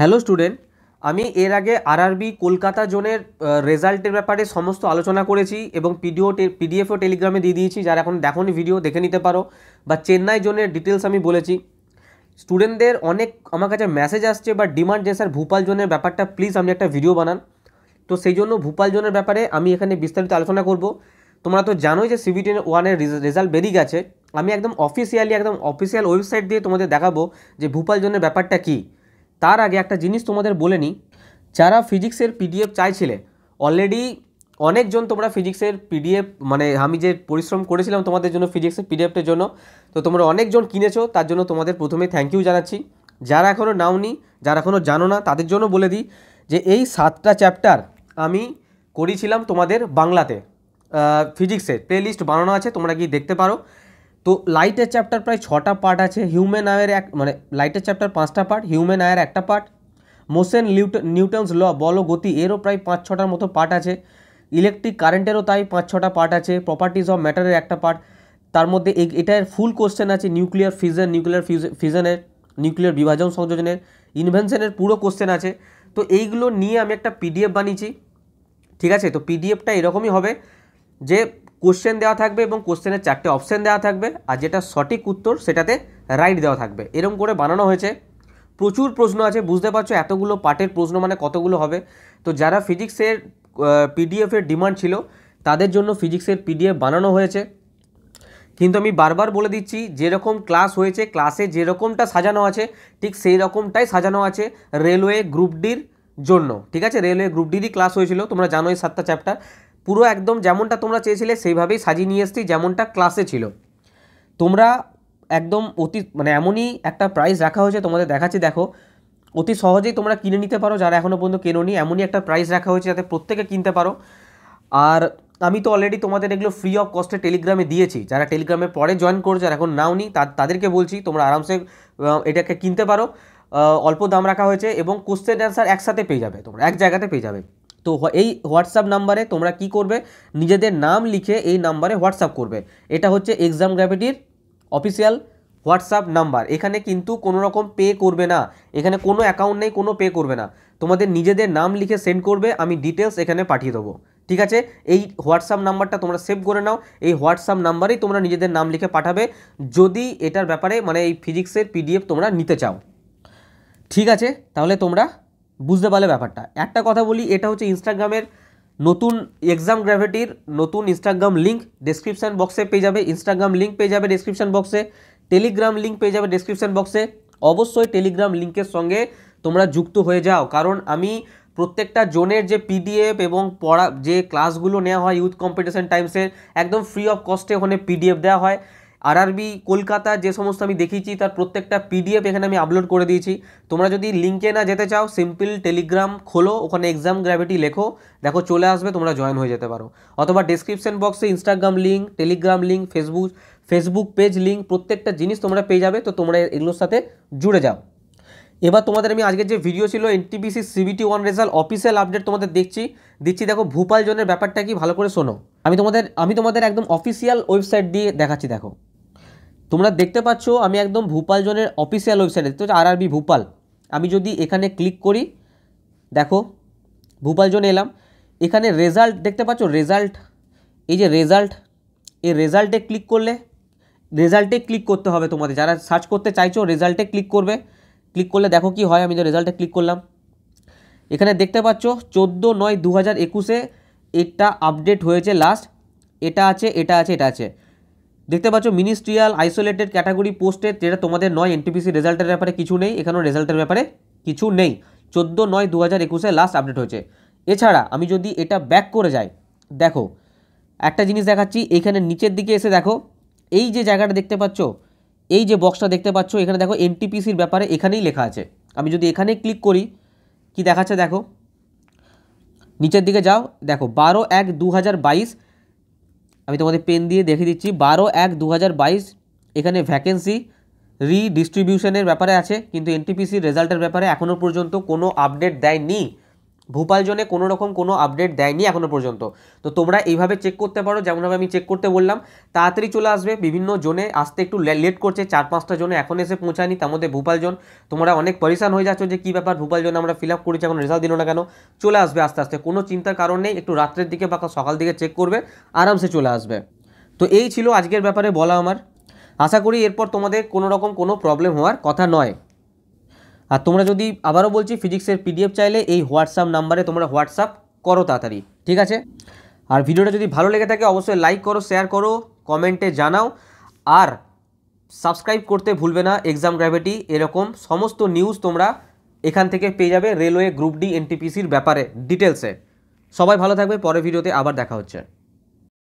hello student আমি এর আগে আরআরবি কলকাতা জোনের রেজাল্টের ব্যাপারে সমস্ত আলোচনা করেছি এবং পিডিও পিডিএফও টেলিগ্রামে দিয়ে দিয়েছি যারা এখন দেখনি ভিডিও দেখে নিতে পারো বা চেন্নাই জোনের ডিটেলস আমি বলেছি স্টুডেন্টদের অনেক আমার কাছে মেসেজ আসছে বা ডিমান্ড যে স্যার ভূপাল জোনের ব্যাপারটা প্লিজ আপনি একটা ভিডিও বানান তো সেই জন্য ভূপাল জোনের ব্যাপারে আমি এখানে বিস্তারিত আলোচনা করব তোমরা তো জানোই যে সিবিটি ওয়ানের রেজাল্ট বেরিয়ে গেছে আমি একদম অফিসিয়ালি একদম অফিসিয়াল ওয়েবসাইট দিয়ে তোমাদের দেখাবো যে ভূপাল জোনের ব্যাপারটা কী তার আগে একটা জিনিস তোমাদের বলে নিই যারা ফিজিক্সের পিডিএফ চাইছিলে অলরেডি অনেকজন তোমরা ফিজিক্সের পিডিএফ মানে আমি যে পরিশ্রম করেছিলাম তোমাদের জন্য ফিজিক্সের পিডিএফের জন্য তো তোমরা অনেকজন কিনেছো তার জন্য তোমাদের প্রথমে থ্যাংক ইউ জানাচ্ছি যারা এখনও নাওনি যারা এখনও জানো না তাদের জন্য বলে দিই যে এই সাতটা চ্যাপ্টার আমি করেছিলাম তোমাদের বাংলাতে ফিজিক্সের প্লে লিস্ট বানানো আছে তোমরা গিয়ে দেখতে পারো তো লাইটের চ্যাপ্টার প্রায় ছটা পার্ট আছে হিউম্যান আয়ের এক মানে লাইটের চ্যাপ্টার পাঁচটা পার্ট হিউম্যান আয়ের একটা পার্ট মোশন নিউটনস ল বল গতি এরও প্রায় পাঁচ ছটার মতো পার্ট আছে ইলেকট্রিক কারেন্টেরও তাই পাঁচ ছটা পার্ট আছে প্রপার্টিজ অফ ম্যাটারের একটা পার্ট তার মধ্যে এটার ফুল কোশ্চেন আছে নিউক্লিয়ার ফিজন নিউক্লিয়ার ফিজনের নিউক্লিয়ার বিভাজন সংযোজনের ইনভেনশনের পুরো কোশ্চেন আছে তো এইগুলো নিয়ে আমি একটা পিডিএফ বানিয়েছি ঠিক আছে তো পিডিএফটা এরকমই হবে যে কোশ্চেন দেওয়া থাকবে এবং কোশ্চেনের চারটে অপশান দেওয়া থাকবে আর যেটা সঠিক উত্তর সেটাতে রাইট দেওয়া থাকবে এরম করে বানানো হয়েছে প্রচুর প্রশ্ন আছে বুঝতে পারছো এতগুলো পার্টের প্রশ্ন মানে কতগুলো হবে তো যারা ফিজিক্সের পিডিএফের ডিমান্ড ছিল তাদের জন্য ফিজিক্সের পিডিএফ বানানো হয়েছে কিন্তু আমি বারবার বলে দিচ্ছি যেরকম ক্লাস হয়েছে ক্লাসে যেরকমটা সাজানো আছে ঠিক সেই রকমটাই সাজানো আছে রেলওয়ে গ্রুপ ডির জন্য ঠিক আছে রেলওয়ে গ্রুপ ডিরই ক্লাস হয়েছিল তোমরা জানো এই সাতটা চ্যাপ্টার পুরো একদম যেমনটা তোমরা চেয়েছিলে সেইভাবেই সাজিয়ে নিয়ে এসেছি যেমনটা ক্লাসে ছিল তোমরা একদম অতি মানে এমনই একটা প্রাইস রাখা হয়েছে তোমাদের দেখাচ্ছি দেখো অতি সহজেই তোমরা কিনে নিতে পারো যারা এখনও পর্যন্ত নি এমনই একটা প্রাইস রাখা হয়েছে যাতে প্রত্যেকে কিনতে পারো আর আমি তো অলরেডি তোমাদের এগুলো ফ্রি অফ কস্টে টেলিগ্রামে দিয়েছি যারা টেলিগ্রামে পরে জয়েন করছে আর এখন নাও নি তাদেরকে বলছি তোমরা আরামসে এটাকে কিনতে পারো অল্প দাম রাখা হয়েছে এবং কোশ্চেন অ্যান্সার একসাথে পেয়ে যাবে তোমরা এক জায়গাতে পেয়ে যাবে তো এই হোয়াটসঅ্যাপ নাম্বারে তোমরা কি করবে নিজেদের নাম লিখে এই নাম্বারে হোয়াটসঅ্যাপ করবে এটা হচ্ছে এক্সাম গ্র্যাভিটির অফিসিয়াল হোয়াটসঅ্যাপ নাম্বার এখানে কিন্তু কোনো রকম পে করবে না এখানে কোনো অ্যাকাউন্ট নেই কোনো পে করবে না তোমাদের নিজেদের নাম লিখে সেন্ড করবে আমি ডিটেলস এখানে পাঠিয়ে দেবো ঠিক আছে এই হোয়াটসঅ্যাপ নাম্বারটা তোমরা সেভ করে নাও এই হোয়াটসঅ্যাপ নাম্বারেই তোমরা নিজেদের নাম লিখে পাঠাবে যদি এটার ব্যাপারে মানে এই ফিজিক্সের পিডিএফ তোমরা নিতে চাও ঠিক আছে তাহলে তোমরা বুঝতে পারলে ব্যাপারটা একটা কথা বলি এটা হচ্ছে ইনস্টাগ্রামের নতুন এক্সাম গ্র্যাভিটির নতুন ইনস্টাগ্রাম লিঙ্ক ডেসক্রিপশান বক্সে পেয়ে যাবে ইনস্টাগ্রাম লিঙ্ক পেয়ে যাবে ডেসক্রিপশান বক্সে টেলিগ্রাম লিঙ্ক পেয়ে যাবে ডেসক্রিপশান বক্সে অবশ্যই টেলিগ্রাম লিঙ্কের সঙ্গে তোমরা যুক্ত হয়ে যাও কারণ আমি প্রত্যেকটা জোনের যে পিডিএফ এবং পড়া যে ক্লাসগুলো নেওয়া হয় ইউথ কম্পিটিশান টাইমসের একদম ফ্রি অফ কস্টে ওখানে পিডিএফ দেওয়া হয় আরআরবি কলকাতা যে সমস্ত আমি দেখিয়েছি তার প্রত্যেকটা পিডিএফ এখানে আমি আপলোড করে দিয়েছি তোমরা যদি লিঙ্কে না যেতে চাও সিম্পল টেলিগ্রাম খোলো ওখানে এক্সাম গ্র্যাভিটি লেখো দেখো চলে আসবে তোমরা জয়েন হয়ে যেতে পারো অথবা ডিসক্রিপশান বক্সে Instagram link Telegram link Facebook Facebook page link প্রত্যেকটা জিনিস তোমরা পেয়ে যাবে তো তোমরা এগুলোর সাথে জুড়ে যাও এবার তোমাদের আমি আজকে যে ভিডিও ছিল NTPC CBT one result official update তোমাদের দেখছি দিচ্ছি দেখো ভূপাল জনের ব্যাপারটা কি ভালো করে শোনো আমি তোমাদের আমি তোমাদের একদম অফিসিয়াল ওয়েবসাইট দিয়ে দেখাচ্ছি দেখো তোমরা দেখতে পাচ্ছ আমি একদম ভূপাল জোনের অফিসিয়াল ওয়েবসাইটে দেখতে পাচ্ছি আর ভূপাল আমি যদি এখানে ক্লিক করি দেখো ভূপাল জোন এলাম এখানে রেজাল্ট দেখতে পাচ্ছ রেজাল্ট এই যে রেজাল্ট এই রেজাল্টে ক্লিক করলে রেজাল্টে ক্লিক করতে হবে তোমাদের যারা সার্চ করতে চাইছো রেজাল্টে ক্লিক করবে ক্লিক করলে দেখো কি হয় আমি তো রেজাল্টে ক্লিক করলাম এখানে দেখতে পাচ্ছ চোদ্দো নয় দু হাজার একুশে এটা আপডেট হয়েছে লাস্ট এটা আছে এটা আছে এটা আছে দেখতে পাচ্ছ মিনিস্ট্রিয়াল আইসোলেটেড ক্যাটাগরি পোস্টে যেটা তোমাদের নয় এনটিপিসি রেজাল্টের ব্যাপারে কিছু নেই এখানেও রেজাল্টের ব্যাপারে কিছু নেই চোদ্দো নয় দু হাজার একুশে লাস্ট আপডেট হয়েছে এছাড়া আমি যদি এটা ব্যাক করে যাই দেখো একটা জিনিস দেখাচ্ছি এখানে নিচের দিকে এসে দেখো এই যে জায়গাটা দেখতে পাচ্ছ এই যে বক্সটা দেখতে পাচ্ছ এখানে দেখো এনটিপিসির ব্যাপারে এখানেই লেখা আছে আমি যদি এখানে ক্লিক করি কি দেখাচ্ছে দেখো নিচের দিকে যাও দেখো বারো এক দু হাজার বাইশ আমি তোমাদের পেন দিয়ে দেখে দিচ্ছি বারো এক দু এখানে ভ্যাকেন্সি রিডিস্ট্রিবিউশনের ব্যাপারে আছে কিন্তু এনটিপিসির রেজাল্টের ব্যাপারে এখনও পর্যন্ত কোনো আপডেট দেয়নি ভূপাল জোনে কোনো রকম কোনো আপডেট দেয়নি এখনও পর্যন্ত তো তোমরা এইভাবে চেক করতে পারো যেমনভাবে আমি চেক করতে বললাম তাড়াতাড়ি চলে আসবে বিভিন্ন জোনে আসতে একটু লেট করছে চার পাঁচটা জোনে এখন এসে পৌঁছায়নি তার মধ্যে ভূপাল জোন তোমরা অনেক পরিশান হয়ে যাচ্ছ যে কী ব্যাপার ভূপাল জোন আমরা ফিল আপ করেছি এখন রেজাল্ট দিল না কেন চলে আসবে আস্তে আস্তে কোনো চিন্তার কারণ নেই একটু রাত্রের দিকে বা সকাল দিকে চেক করবে আরামসে চলে আসবে তো এই ছিল আজকের ব্যাপারে বলা আমার আশা করি এরপর তোমাদের কোনো রকম কোনো প্রবলেম হওয়ার কথা নয় আর তোমরা যদি আবারও বলছি ফিজিক্সের পিডিএফ চাইলে এই হোয়াটসঅ্যাপ নাম্বারে তোমরা হোয়াটসঅ্যাপ করো তাড়াতাড়ি ঠিক আছে আর ভিডিওটা যদি ভালো লেগে থাকে অবশ্যই লাইক করো শেয়ার করো কমেন্টে জানাও আর সাবস্ক্রাইব করতে ভুলবে না এক্সাম গ্র্যাভিটি এরকম সমস্ত নিউজ তোমরা এখান থেকে পেয়ে যাবে রেলওয়ে গ্রুপ ডি এনটিপিসির ব্যাপারে ডিটেলসে সবাই ভালো থাকবে পরের ভিডিওতে আবার দেখা হচ্ছে